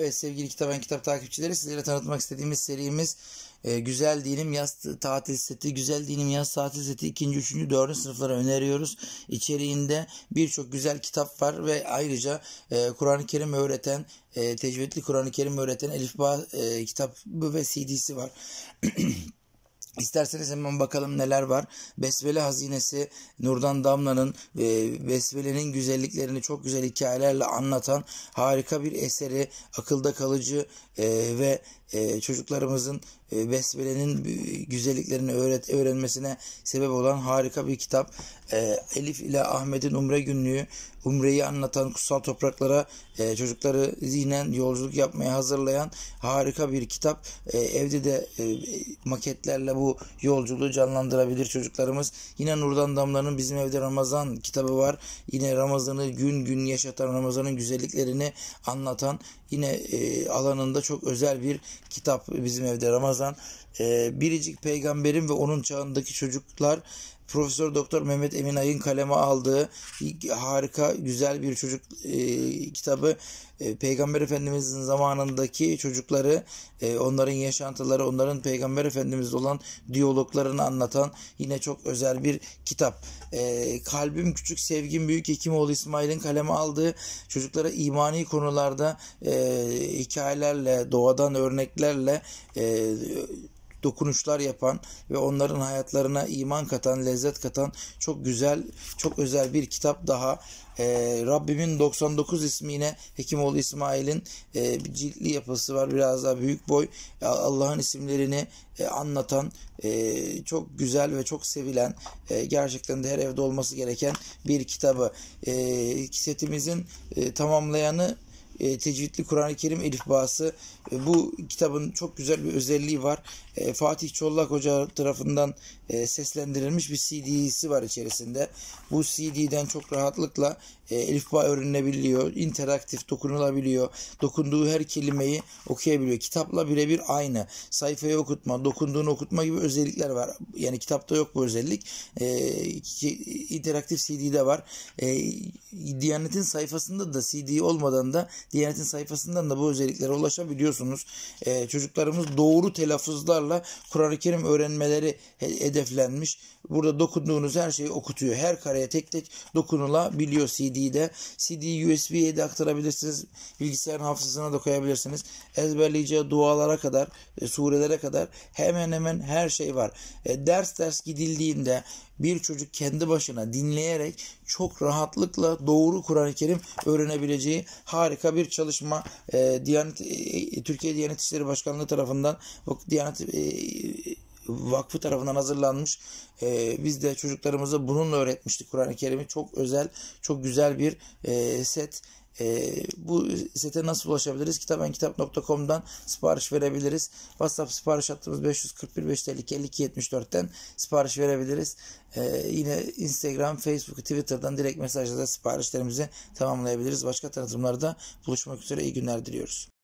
Evet sevgili Kitaben Kitap takipçileri sizlere tanıtmak istediğimiz serimiz e, Güzel Dinim Yaz Tatil Seti. Güzel Dinim Yaz Tatil Seti 2. 3. 4. sınıflara öneriyoruz. İçeriğinde birçok güzel kitap var ve ayrıca e, Kur'an-ı Kerim öğreten, e, tecvidli Kur'an-ı Kerim öğreten Elifba e, kitabı ve CD'si var. İsterseniz hemen bakalım neler var. Besvele Hazinesi Nurdan Damla'nın e, Besvele'nin güzelliklerini çok güzel hikayelerle anlatan harika bir eseri. Akılda kalıcı e, ve e, çocuklarımızın e, Besvele'nin e, güzelliklerini öğret öğrenmesine sebep olan harika bir kitap. E, Elif ile Ahmet'in Umre Günlüğü Umre'yi anlatan kutsal topraklara e, çocukları zihnen yolculuk yapmaya hazırlayan harika bir kitap. E, evde de e, maketlerle bu yolculuğu canlandırabilir çocuklarımız. Yine Nurdan Damla'nın Bizim Evde Ramazan kitabı var. Yine Ramazan'ı gün gün yaşatan, Ramazan'ın güzelliklerini anlatan yine e, alanında çok özel bir kitap Bizim Evde Ramazan. E, Biricik Peygamber'im ve onun çağındaki çocuklar Profesör Doktor Mehmet Emin Ay'ın kaleme aldığı harika güzel bir çocuk e, kitabı e, Peygamber Efendimizin zamanındaki çocukları e, onların yaşantıları onların Peygamber Efendimizle olan diyaloglarını anlatan yine çok özel bir kitap. E, Kalbim Küçük Sevgim Büyük Hekimoğlu İsmail'in kaleme aldığı çocuklara imani konularda e, hikayelerle doğadan örneklerle e, dokunuşlar yapan ve onların hayatlarına iman katan, lezzet katan çok güzel, çok özel bir kitap daha. Ee, Rabbimin 99 ismiyle Hekimoğlu İsmail'in e, bir ciltli yapısı var. Biraz daha büyük boy. Allah'ın isimlerini e, anlatan e, çok güzel ve çok sevilen e, gerçekten de her evde olması gereken bir kitabı. E, setimizin e, tamamlayanı e, tecvidli Kur'an-ı Kerim elifbası e, bu kitabın çok güzel bir özelliği var. E, Fatih Çollak Hoca tarafından e, seslendirilmiş bir CD'si var içerisinde. Bu CD'den çok rahatlıkla e, elifba öğrenilebiliyor, interaktif dokunulabiliyor. Dokunduğu her kelimeyi okuyabiliyor. Kitapla birebir aynı. Sayfayı okutma, dokunduğunu okutma gibi özellikler var. Yani kitapta yok bu özellik. E, interaktif CD'de var. Diyanet'in sayfasında da CD olmadan da Diyanet'in sayfasından da bu özelliklere ulaşabiliyorsunuz. E, çocuklarımız doğru telaffuzlarla Kur'an-ı Kerim öğrenmeleri hedeflenmiş. Burada dokunduğunuz her şeyi okutuyor. Her kareye tek tek dokunulabiliyor CD'de. CD'yi USB'ye de aktarabilirsiniz. Bilgisayarın hafızasına da koyabilirsiniz. Ezberleyeceği dualara kadar, e, surelere kadar hemen hemen her şey var. E, ders ders gidildiğinde bir çocuk kendi başına dinleyerek çok rahatlıkla doğru Kur'an-ı Kerim öğrenebileceği harika bir bir çalışma e, Diyanet e, e, Türkiye Diyanet İşleri Başkanlığı tarafından Diyanet e, Vakfı tarafından hazırlanmış. Ee, biz de çocuklarımıza bununla öğretmiştik Kur'an-ı Kerim'i. Çok özel, çok güzel bir e, set. E, bu sete nasıl ulaşabiliriz? Kitabenkitap.com'dan sipariş verebiliriz. WhatsApp sipariş hattımız 541 552 52 74'ten sipariş verebiliriz. E, yine Instagram, Facebook, Twitter'dan direkt mesajla siparişlerimizi tamamlayabiliriz. Başka tanıtımlarda buluşmak üzere iyi günler diliyoruz.